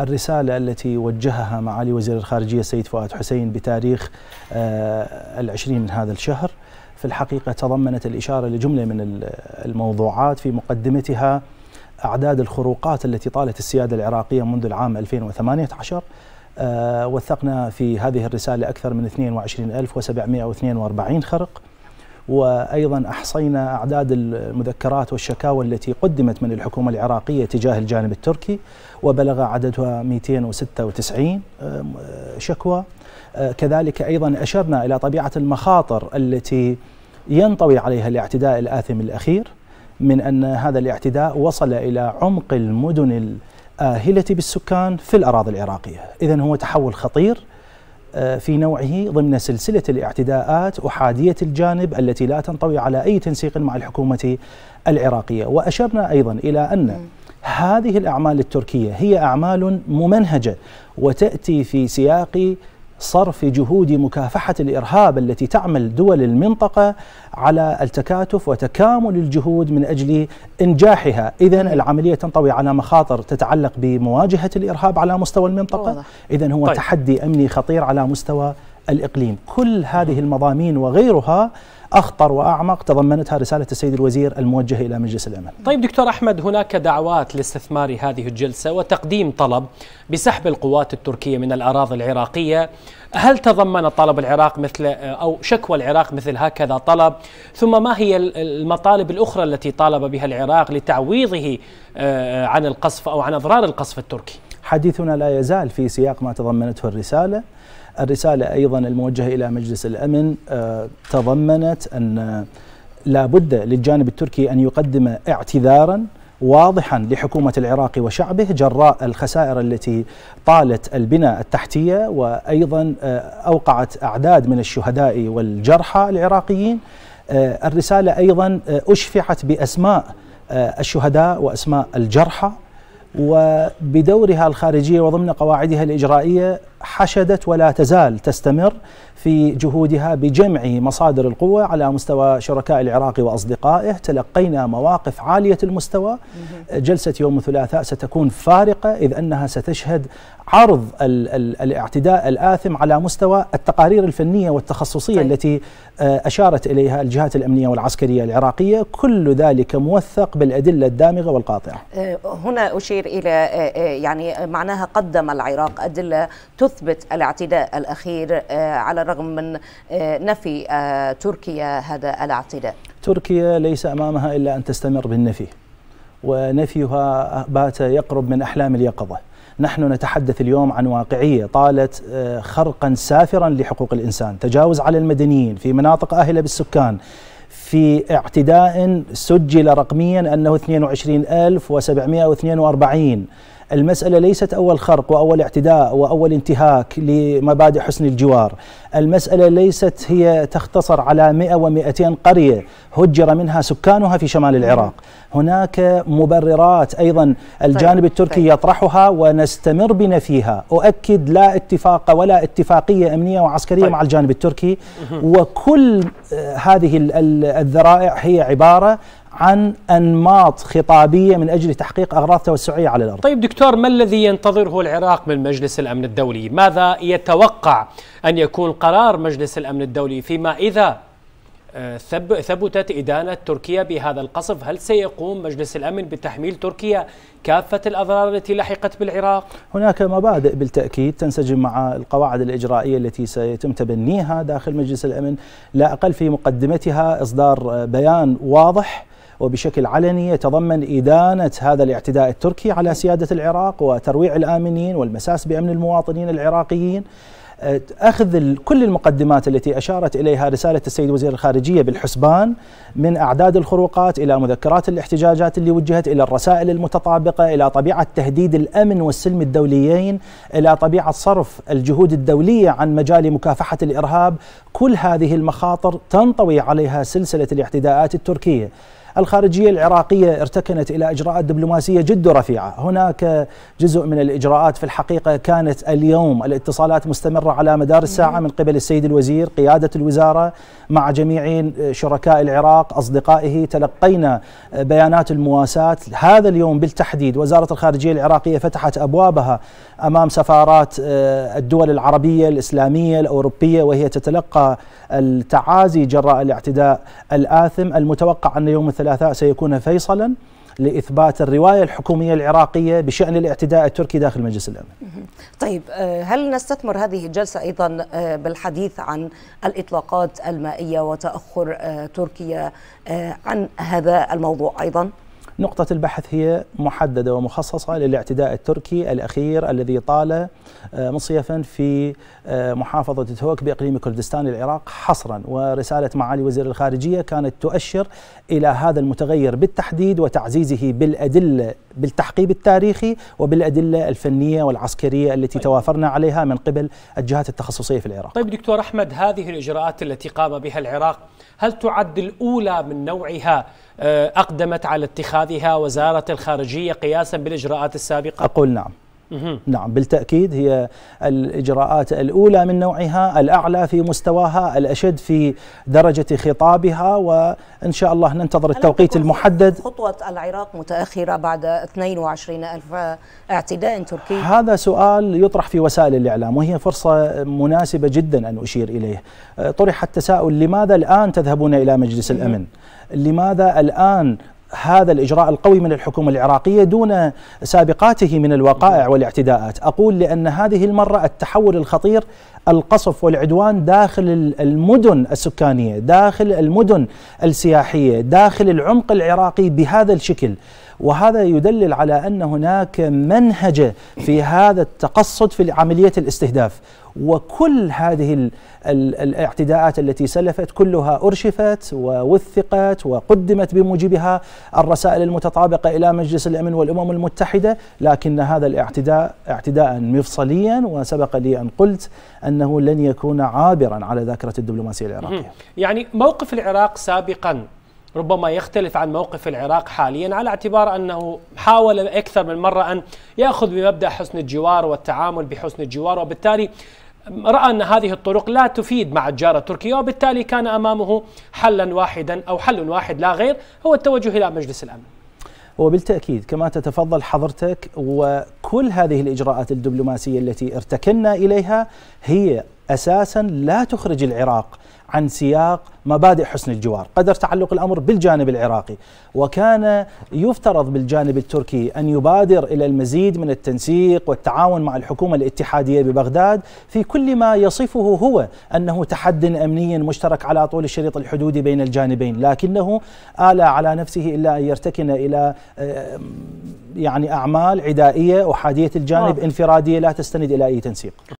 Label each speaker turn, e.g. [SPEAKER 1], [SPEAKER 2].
[SPEAKER 1] الرسالة التي وجهها معالي وزير الخارجية السيد فؤاد حسين بتاريخ آه، العشرين من هذا الشهر في الحقيقة تضمنت الإشارة لجملة من الموضوعات في مقدمتها أعداد الخروقات التي طالت السيادة العراقية منذ العام 2018 آه، وثقنا في هذه الرسالة أكثر من 22742 خرق وأيضا أحصينا أعداد المذكرات والشكاوى التي قدمت من الحكومة العراقية تجاه الجانب التركي وبلغ عددها 296 شكوى آه، كذلك أيضا أشرنا إلى طبيعة المخاطر التي ينطوي عليها الاعتداء الآثم الأخير من أن هذا الاعتداء وصل إلى عمق المدن الآهلة بالسكان في الأراضي العراقية إذا هو تحول خطير في نوعه ضمن سلسلة الاعتداءات أحادية الجانب التي لا تنطوي على أي تنسيق مع الحكومة العراقية وأشرنا أيضا إلى أن هذه الأعمال التركية هي أعمال ممنهجة وتأتي في سياق صرف جهود مكافحة الإرهاب التي تعمل دول المنطقة على التكاتف وتكامل الجهود من أجل إنجاحها إذا العملية تنطوي على مخاطر تتعلق بمواجهة الإرهاب على مستوى المنطقة إذا هو طيب. تحدي أمني خطير على مستوى الإقليم كل هذه المضامين وغيرها أخطر وأعمق تضمنتها رسالة السيد الوزير الموجهة إلى مجلس الأمن
[SPEAKER 2] طيب دكتور أحمد هناك دعوات لاستثمار هذه الجلسة وتقديم طلب بسحب القوات التركية من الأراضي العراقية هل تضمن طلب العراق مثل أو شكوى العراق مثل هكذا طلب ثم ما هي المطالب الأخرى التي طالب بها العراق لتعويضه آه، عن القصف أو عن أضرار القصف التركي
[SPEAKER 1] حديثنا لا يزال في سياق ما تضمنته الرسالة الرسالة أيضا الموجهة إلى مجلس الأمن آه، تضمنت أن لا بد للجانب التركي أن يقدم اعتذارا واضحا لحكومة العراق وشعبه جراء الخسائر التي طالت البنى التحتية وأيضا آه، أوقعت أعداد من الشهداء والجرحى العراقيين آه، الرسالة أيضا أشفعت بأسماء الشهداء وأسماء الجرحى وبدورها الخارجيه وضمن قواعدها الاجرائيه حشدت ولا تزال تستمر في جهودها بجمع مصادر القوه على مستوى شركاء العراق واصدقائه، تلقينا مواقف عاليه المستوى. جلسه يوم الثلاثاء ستكون فارقه اذ انها ستشهد عرض الـ الـ الاعتداء الآثم على مستوى التقارير الفنية والتخصصية طيب. التي آه، أشارت إليها الجهات الأمنية والعسكرية العراقية كل ذلك موثق بالأدلة الدامغة والقاطعة آه، هنا أشير إلى آه، يعني معناها قدم العراق أدلة تثبت الاعتداء الأخير على الرغم من نفي تركيا هذا الاعتداء تركيا ليس أمامها إلا أن تستمر بالنفي ونفيها بات يقرب من أحلام اليقظة نحن نتحدث اليوم عن واقعية طالت آه، خرقا سافرا لحقوق الإنسان تجاوز على المدنيين في مناطق آهلة بالسكان في اعتداء سجل رقميا أنه 22742 المسألة ليست أول خرق وأول اعتداء وأول انتهاك لمبادئ حسن الجوار المسألة ليست هي تختصر على 100 و200 قرية هجر منها سكانها في شمال نعم. العراق هناك مبررات أيضا طيب، الجانب التركي طيب. يطرحها ونستمر بنفيها أؤكد لا اتفاق ولا اتفاقية أمنية وعسكرية طيب. مع الجانب التركي وكل آه، هذه الذرائع هي عبارة عن انماط خطابيه من اجل تحقيق اغراض توسعيه على الارض.
[SPEAKER 2] طيب دكتور ما الذي ينتظره العراق من مجلس الامن الدولي؟ ماذا يتوقع ان يكون قرار مجلس الامن الدولي فيما اذا آه، ثبتت إدانة تركيا بهذا القصف هل سيقوم مجلس الأمن بتحميل تركيا كافة الأضرار التي لحقت بالعراق؟
[SPEAKER 1] هناك مبادئ بالتأكيد تنسجم مع القواعد الإجرائية التي سيتم تبنيها داخل مجلس الأمن لا أقل في مقدمتها إصدار آه، بيان واضح وبشكل علني يتضمن إدانة هذا الاعتداء التركي على سيادة العراق وترويع الآمنين والمساس بأمن المواطنين العراقيين أه، اخذ كل المقدمات التي اشارت اليها رساله السيد وزير الخارجيه بالحسبان من اعداد الخروقات الى مذكرات الاحتجاجات اللي وجهت الى الرسائل المتطابقه الى طبيعه تهديد الامن والسلم الدوليين الى طبيعه صرف الجهود الدوليه عن مجال مكافحه الارهاب كل هذه المخاطر تنطوي عليها سلسله الاعتداءات التركيه الخارجية العراقية ارتكنت إلى إجراءات دبلوماسية جد رفيعة هناك جزء من الإجراءات في الحقيقة كانت اليوم الاتصالات مستمرة على مدار الساعة من قبل السيد الوزير قيادة الوزارة مع جميع شركاء العراق أصدقائه تلقينا بيانات المواساة هذا اليوم بالتحديد وزارة الخارجية العراقية فتحت أبوابها أمام سفارات آه، الدول العربية الإسلامية الأوروبية وهي تتلقى التعازي جراء الاعتداء الآثم المتوقع أن يوم الثلاثاء الثلاثاء سيكون فيصلا لإثبات الرواية الحكومية العراقية بشأن الاعتداء التركي داخل مجلس الأمن طيب آه، هل نستثمر هذه الجلسة أيضا آه، بالحديث عن الإطلاقات المائية وتأخر آه، تركيا عن هذا الموضوع أيضا؟ نقطة البحث هي محددة ومخصصة للاعتداء التركي الأخير الذي طال آه، مصيفا في آه، محافظة توك بإقليم كردستان العراق حصرا ورسالة معالي وزير الخارجية كانت تؤشر إلى هذا المتغير بالتحديد وتعزيزه بالأدلة بالتحقيب التاريخي وبالأدلة الفنية والعسكرية التي طيب. توافرنا عليها من قبل الجهات التخصصية في العراق
[SPEAKER 2] طيب دكتور أحمد هذه الإجراءات التي قام بها العراق هل تعد الأولى من نوعها آه، أقدمت على اتخاذ اتخاذها وزارة الخارجية قياسا بالإجراءات السابقة؟
[SPEAKER 1] أقول نعم نعم بالتأكيد هي الإجراءات الأولى من نوعها الأعلى في مستواها الأشد في درجة خطابها وإن شاء الله ننتظر التوقيت المحدد خطوة العراق متأخرة بعد 22 ألف اعتداء تركي هذا سؤال يطرح في وسائل الإعلام وهي فرصة مناسبة جدا أن أشير إليه طرح التساؤل لماذا الآن تذهبون إلى مجلس الأمن لماذا الآن هذا الإجراء القوي من الحكومة العراقية دون سابقاته من الوقائع والاعتداءات أقول لأن هذه المرة التحول الخطير القصف والعدوان داخل المدن السكانية داخل المدن السياحية داخل العمق العراقي بهذا الشكل وهذا يدلل على ان هناك منهج في هذا التقصد في عمليه الاستهداف وكل هذه الاعتداءات التي سلفت كلها ارشفت ووثقت وقدمت بموجبها الرسائل المتطابقه الى مجلس الامن والامم المتحده، لكن هذا الاعتداء اعتداء مفصليا وسبق لي ان قلت انه لن يكون عابرا على ذاكره الدبلوماسيه العراقيه.
[SPEAKER 2] يعني موقف العراق سابقا ربما يختلف عن موقف العراق حاليا على اعتبار أنه حاول أكثر من مرة أن يأخذ بمبدأ حسن الجوار والتعامل بحسن الجوار وبالتالي رأى أن هذه الطرق لا تفيد مع الجارة التركية وبالتالي كان أمامه حلا واحدا أو حل واحد لا غير هو التوجه إلى مجلس الأمن
[SPEAKER 1] وبالتأكيد كما تتفضل حضرتك وكل هذه الإجراءات الدبلوماسية التي ارتكنا إليها هي أساسا لا تخرج العراق عن سياق مبادئ حسن الجوار قدر تعلق الأمر بالجانب العراقي وكان يفترض بالجانب التركي أن يبادر إلى المزيد من التنسيق والتعاون مع الحكومة الاتحادية ببغداد في كل ما يصفه هو أنه تحد أمني مشترك على طول الشريط الحدودي بين الجانبين لكنه آلى على نفسه إلا أن يرتكن إلى آه، يعني أعمال عدائية أحادية الجانب انفرادية لا تستند إلى أي تنسيق